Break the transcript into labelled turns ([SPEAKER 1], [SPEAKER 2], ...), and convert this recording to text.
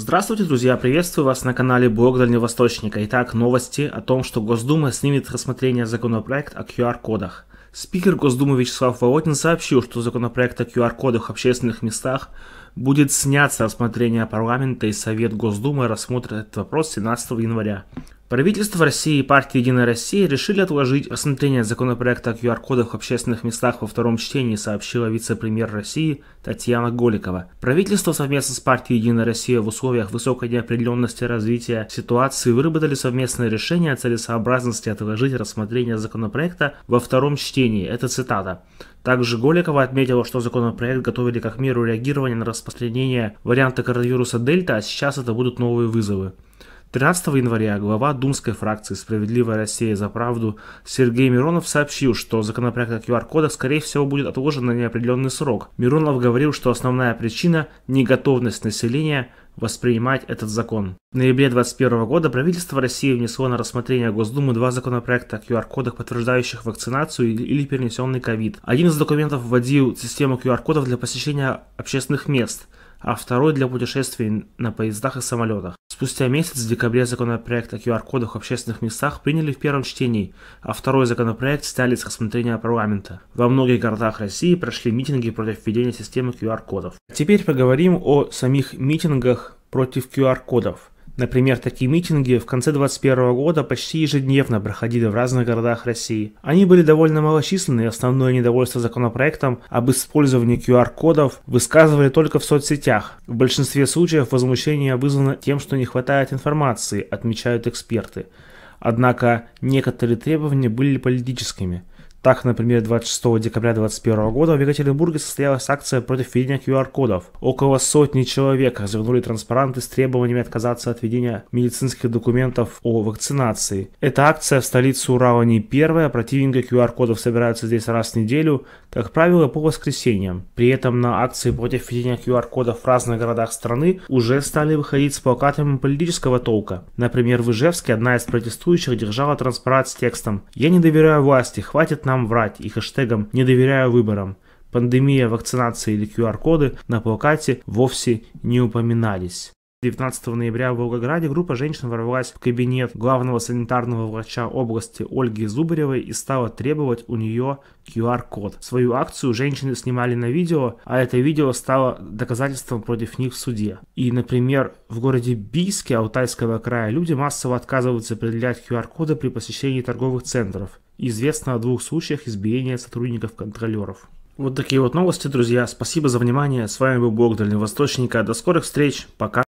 [SPEAKER 1] Здравствуйте, друзья! Приветствую вас на канале Блог Дальневосточника. Итак, новости о том, что Госдума снимет рассмотрение законопроекта о QR-кодах. Спикер Госдумы Вячеслав Володин сообщил, что законопроект о QR-кодах в общественных местах будет сняться с рассмотрения парламента и Совет Госдумы рассмотрит этот вопрос 17 января. Правительство России и партия «Единая Россия» решили отложить рассмотрение законопроекта о QR-кодах в общественных местах во втором чтении, сообщила вице-премьер России Татьяна Голикова. Правительство совместно с партией «Единая Россия» в условиях высокой неопределенности развития ситуации выработали совместное решение о целесообразности отложить рассмотрение законопроекта во втором чтении. Это цитата. Также Голикова отметила, что законопроект готовили как меру реагирования на распространение варианта коронавируса Дельта, а сейчас это будут новые вызовы. 13 января глава думской фракции «Справедливая Россия за правду» Сергей Миронов сообщил, что законопроект о QR-кодах, скорее всего, будет отложен на неопределенный срок. Миронов говорил, что основная причина – неготовность населения воспринимать этот закон. В ноябре 2021 года правительство России внесло на рассмотрение Госдумы два законопроекта о QR-кодах, подтверждающих вакцинацию или перенесенный ковид. Один из документов вводил систему QR-кодов для посещения общественных мест, а второй для путешествий на поездах и самолетах. Спустя месяц в декабре законопроект о QR-кодах в общественных местах приняли в первом чтении, а второй законопроект сняли с рассмотрения парламента. Во многих городах России прошли митинги против введения системы QR-кодов. Теперь поговорим о самих митингах против QR-кодов – Например, такие митинги в конце 2021 года почти ежедневно проходили в разных городах России. Они были довольно малочисленны, и основное недовольство законопроектом об использовании QR-кодов высказывали только в соцсетях. В большинстве случаев возмущение вызвано тем, что не хватает информации, отмечают эксперты. Однако некоторые требования были политическими – так, например, 26 декабря 2021 года в Екатеринбурге состоялась акция против введения QR-кодов. Около сотни человек развернули транспаранты с требованиями отказаться от введения медицинских документов о вакцинации. Эта акция в столице Урала не первая, а противники QR-кодов собираются здесь раз в неделю, как правило, по воскресеньям. При этом на акции против введения QR-кодов в разных городах страны уже стали выходить с плакатами политического толка. Например, в Ижевске одна из протестующих держала транспарант с текстом «Я не доверяю власти, хватит нам врать» и хэштегом «Не доверяю выборам». Пандемия, вакцинация или QR-коды на плакате вовсе не упоминались. 19 ноября в Волгограде группа женщин ворвалась в кабинет главного санитарного врача области Ольги Зубаревой и стала требовать у нее QR-код. Свою акцию женщины снимали на видео, а это видео стало доказательством против них в суде. И, например, в городе Бийске Алтайского края люди массово отказываются определять QR-коды при посещении торговых центров. Известно о двух случаях избиения сотрудников-контролеров. Вот такие вот новости, друзья. Спасибо за внимание. С вами был блог Дальневосточника. До скорых встреч. Пока.